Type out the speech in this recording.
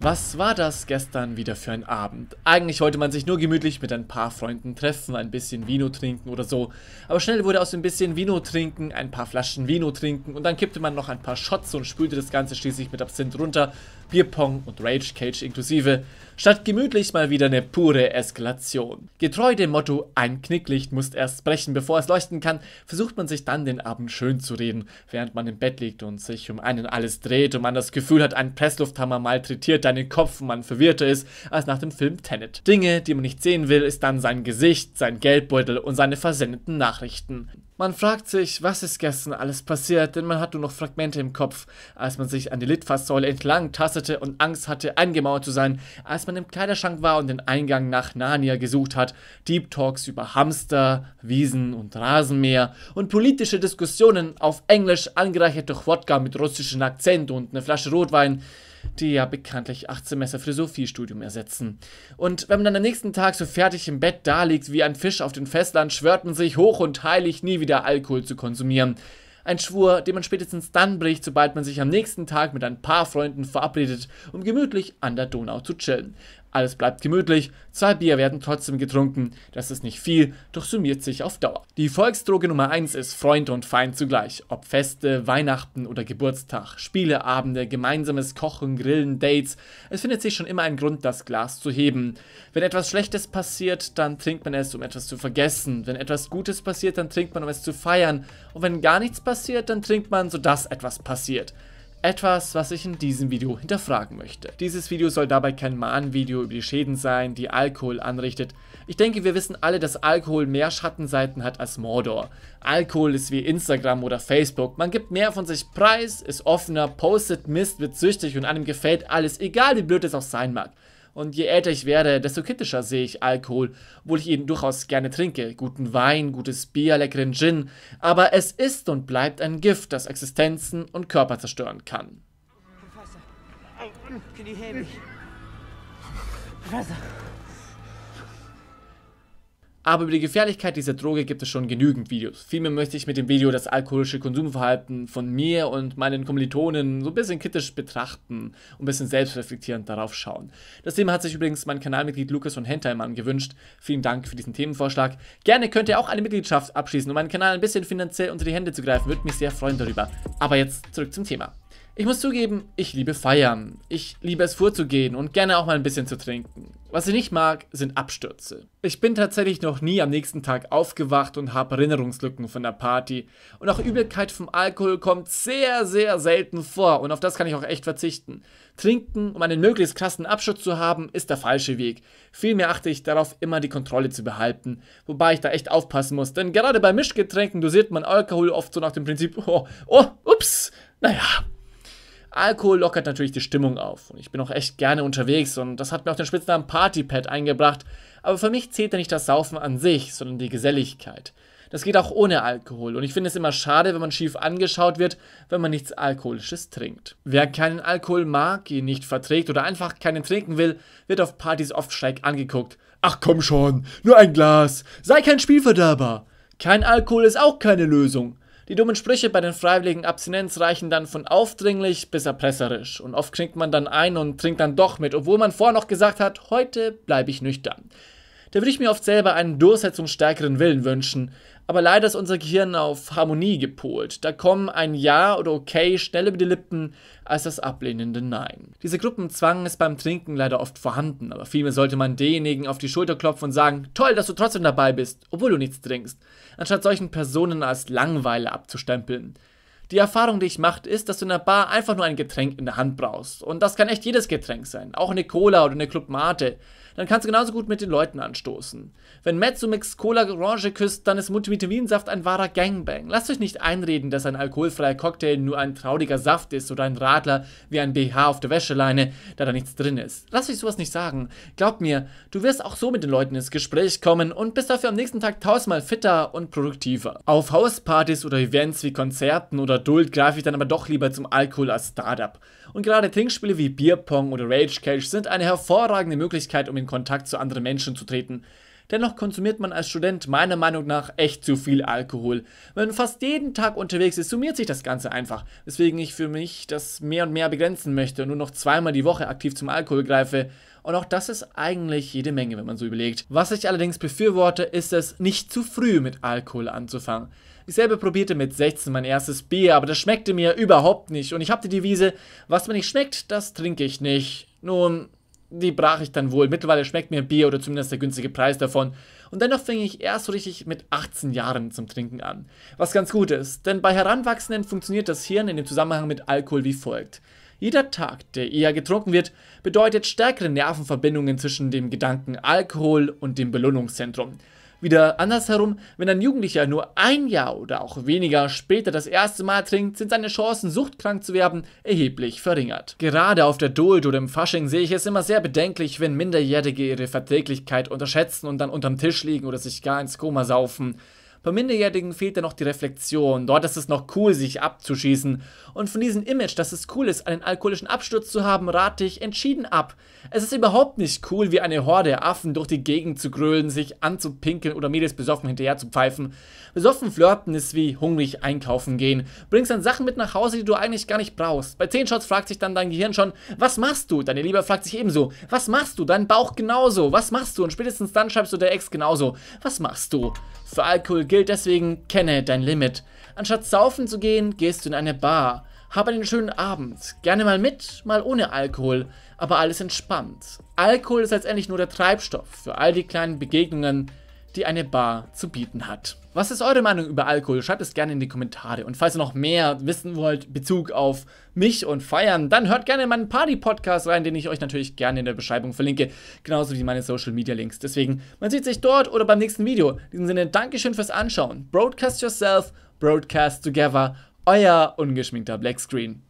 Was war das gestern wieder für ein Abend? Eigentlich wollte man sich nur gemütlich mit ein paar Freunden treffen, ein bisschen Vino trinken oder so. Aber schnell wurde aus dem bisschen Vino trinken ein paar Flaschen Vino trinken und dann kippte man noch ein paar Shots und spülte das Ganze schließlich mit Absinth runter, Bierpong und Rage Cage inklusive. Statt gemütlich mal wieder eine pure Eskalation. Getreu dem Motto, ein Knicklicht muss erst brechen, bevor es leuchten kann, versucht man sich dann den Abend schön zu reden, während man im Bett liegt und sich um einen alles dreht und man das Gefühl hat, ein Presslufthammer malträtiert dann Kopf und man verwirrter ist als nach dem Film Tenet. Dinge, die man nicht sehen will, ist dann sein Gesicht, sein Geldbeutel und seine versendeten Nachrichten. Man fragt sich, was ist gestern alles passiert, denn man hat nur noch Fragmente im Kopf, als man sich an die Litfaßsäule entlang tastete und Angst hatte, eingemauert zu sein, als man im Kleiderschrank war und den Eingang nach Narnia gesucht hat, Deep Talks über Hamster, Wiesen und Rasenmäher und politische Diskussionen auf Englisch angereichert durch Wodka mit russischem Akzent und eine Flasche Rotwein, die ja bekanntlich acht Semester Philosophiestudium ersetzen. Und wenn man dann am nächsten Tag so fertig im Bett daliegt wie ein Fisch auf dem Festland, schwört man sich hoch und heilig, nie wieder Alkohol zu konsumieren. Ein Schwur, den man spätestens dann bricht, sobald man sich am nächsten Tag mit ein paar Freunden verabredet, um gemütlich an der Donau zu chillen. Alles bleibt gemütlich, zwei Bier werden trotzdem getrunken, das ist nicht viel, doch summiert sich auf Dauer. Die Volksdroge Nummer 1 ist Freund und Feind zugleich. Ob Feste, Weihnachten oder Geburtstag, Spieleabende, gemeinsames Kochen, Grillen, Dates, es findet sich schon immer ein Grund, das Glas zu heben. Wenn etwas Schlechtes passiert, dann trinkt man es, um etwas zu vergessen. Wenn etwas Gutes passiert, dann trinkt man, um es zu feiern. Und wenn gar nichts passiert, dann trinkt man, sodass etwas passiert. Etwas, was ich in diesem Video hinterfragen möchte. Dieses Video soll dabei kein Mahnvideo über die Schäden sein, die Alkohol anrichtet. Ich denke, wir wissen alle, dass Alkohol mehr Schattenseiten hat als Mordor. Alkohol ist wie Instagram oder Facebook. Man gibt mehr von sich preis, ist offener, postet Mist, wird süchtig und einem gefällt alles, egal wie blöd es auch sein mag. Und je älter ich werde, desto kritischer sehe ich Alkohol, obwohl ich ihn durchaus gerne trinke. Guten Wein, gutes Bier, leckeren Gin. Aber es ist und bleibt ein Gift, das Existenzen und Körper zerstören kann. Professor, oh, can you hear me? Professor. Aber über die Gefährlichkeit dieser Droge gibt es schon genügend Videos. Vielmehr möchte ich mit dem Video das alkoholische Konsumverhalten von mir und meinen Kommilitonen so ein bisschen kritisch betrachten und ein bisschen selbstreflektierend darauf schauen. Das Thema hat sich übrigens mein Kanalmitglied Lukas von Hentelmann gewünscht. Vielen Dank für diesen Themenvorschlag. Gerne könnt ihr auch eine Mitgliedschaft abschließen, um meinen Kanal ein bisschen finanziell unter die Hände zu greifen. Würde mich sehr freuen darüber. Aber jetzt zurück zum Thema. Ich muss zugeben, ich liebe Feiern. Ich liebe es vorzugehen und gerne auch mal ein bisschen zu trinken. Was ich nicht mag, sind Abstürze. Ich bin tatsächlich noch nie am nächsten Tag aufgewacht und habe Erinnerungslücken von der Party. Und auch Übelkeit vom Alkohol kommt sehr, sehr selten vor und auf das kann ich auch echt verzichten. Trinken, um einen möglichst krassen Abschutz zu haben, ist der falsche Weg. Vielmehr achte ich darauf, immer die Kontrolle zu behalten. Wobei ich da echt aufpassen muss, denn gerade bei Mischgetränken dosiert man Alkohol oft so nach dem Prinzip, oh, oh, ups, naja, Alkohol lockert natürlich die Stimmung auf und ich bin auch echt gerne unterwegs und das hat mir auch den Spitznamen Partypad eingebracht, aber für mich zählt ja nicht das Saufen an sich, sondern die Geselligkeit. Das geht auch ohne Alkohol und ich finde es immer schade, wenn man schief angeschaut wird, wenn man nichts Alkoholisches trinkt. Wer keinen Alkohol mag, ihn nicht verträgt oder einfach keinen trinken will, wird auf Partys oft schräg angeguckt. Ach komm schon, nur ein Glas, sei kein Spielverderber. Kein Alkohol ist auch keine Lösung. Die dummen Sprüche bei den freiwilligen Abstinenz reichen dann von aufdringlich bis erpresserisch. Und oft knickt man dann ein und trinkt dann doch mit, obwohl man vorher noch gesagt hat, heute bleibe ich nüchtern. Da würde ich mir oft selber einen durchsetzungsstärkeren Willen wünschen, aber leider ist unser Gehirn auf Harmonie gepolt. Da kommen ein Ja oder Okay schneller über die Lippen als das ablehnende Nein. Dieser Gruppenzwang ist beim Trinken leider oft vorhanden, aber vielmehr sollte man denjenigen auf die Schulter klopfen und sagen, toll, dass du trotzdem dabei bist, obwohl du nichts trinkst, anstatt solchen Personen als Langweile abzustempeln. Die Erfahrung, die ich mache, ist, dass du in der Bar einfach nur ein Getränk in der Hand brauchst. Und das kann echt jedes Getränk sein, auch eine Cola oder eine Club Mate dann kannst du genauso gut mit den Leuten anstoßen. Wenn Metzumix Cola Orange küsst, dann ist Multivitaminsaft ein wahrer Gangbang. Lasst euch nicht einreden, dass ein alkoholfreier Cocktail nur ein trauriger Saft ist oder ein Radler wie ein BH auf der Wäscheleine, da da nichts drin ist. Lasst euch sowas nicht sagen. Glaubt mir, du wirst auch so mit den Leuten ins Gespräch kommen und bist dafür am nächsten Tag tausendmal fitter und produktiver. Auf Hauspartys oder Events wie Konzerten oder Duld greife ich dann aber doch lieber zum Alkohol als Startup. Und gerade Trinkspiele wie Beerpong oder Rage Cage sind eine hervorragende Möglichkeit, um in Kontakt zu anderen Menschen zu treten, Dennoch konsumiert man als Student meiner Meinung nach echt zu viel Alkohol. Wenn man fast jeden Tag unterwegs ist, summiert sich das Ganze einfach. Deswegen ich für mich das mehr und mehr begrenzen möchte und nur noch zweimal die Woche aktiv zum Alkohol greife. Und auch das ist eigentlich jede Menge, wenn man so überlegt. Was ich allerdings befürworte, ist es, nicht zu früh mit Alkohol anzufangen. Ich selber probierte mit 16 mein erstes Bier, aber das schmeckte mir überhaupt nicht. Und ich habe die Devise, was mir nicht schmeckt, das trinke ich nicht. Nun, die brach ich dann wohl. Mittlerweile schmeckt mir Bier oder zumindest der günstige Preis davon. Und dennoch fing ich erst so richtig mit 18 Jahren zum Trinken an. Was ganz gut ist, denn bei Heranwachsenden funktioniert das Hirn in dem Zusammenhang mit Alkohol wie folgt. Jeder Tag, der eher getrunken wird, bedeutet stärkere Nervenverbindungen zwischen dem Gedanken Alkohol und dem Belohnungszentrum. Wieder andersherum, wenn ein Jugendlicher nur ein Jahr oder auch weniger später das erste Mal trinkt, sind seine Chancen, suchtkrank zu werden, erheblich verringert. Gerade auf der Duld oder im Fasching sehe ich es immer sehr bedenklich, wenn Minderjährige ihre Verträglichkeit unterschätzen und dann unterm Tisch liegen oder sich gar ins Koma saufen. Bei Minderjährigen fehlt da noch die Reflexion. Dort ist es noch cool, sich abzuschießen. Und von diesem Image, dass es cool ist, einen alkoholischen Absturz zu haben, rate ich entschieden ab. Es ist überhaupt nicht cool, wie eine Horde Affen durch die Gegend zu grölen, sich anzupinkeln oder Mädels besoffen hinterher zu pfeifen. Besoffen flirten ist wie hungrig einkaufen gehen. Bringst dann Sachen mit nach Hause, die du eigentlich gar nicht brauchst. Bei 10 Shots fragt sich dann dein Gehirn schon, was machst du? Deine Liebe fragt sich ebenso, was machst du? Dein Bauch genauso, was machst du? Und spätestens dann schreibst du der Ex genauso, was machst du? Für Alkohol gilt deswegen, kenne dein Limit. Anstatt saufen zu gehen, gehst du in eine Bar. Hab einen schönen Abend. Gerne mal mit, mal ohne Alkohol, aber alles entspannt. Alkohol ist letztendlich nur der Treibstoff für all die kleinen Begegnungen, die eine Bar zu bieten hat. Was ist eure Meinung über Alkohol? Schreibt es gerne in die Kommentare. Und falls ihr noch mehr wissen wollt, Bezug auf mich und Feiern, dann hört gerne in meinen Party-Podcast rein, den ich euch natürlich gerne in der Beschreibung verlinke, genauso wie meine Social-Media-Links. Deswegen, man sieht sich dort oder beim nächsten Video. In diesem Sinne, Dankeschön fürs Anschauen. Broadcast yourself, broadcast together. Euer ungeschminkter Blackscreen.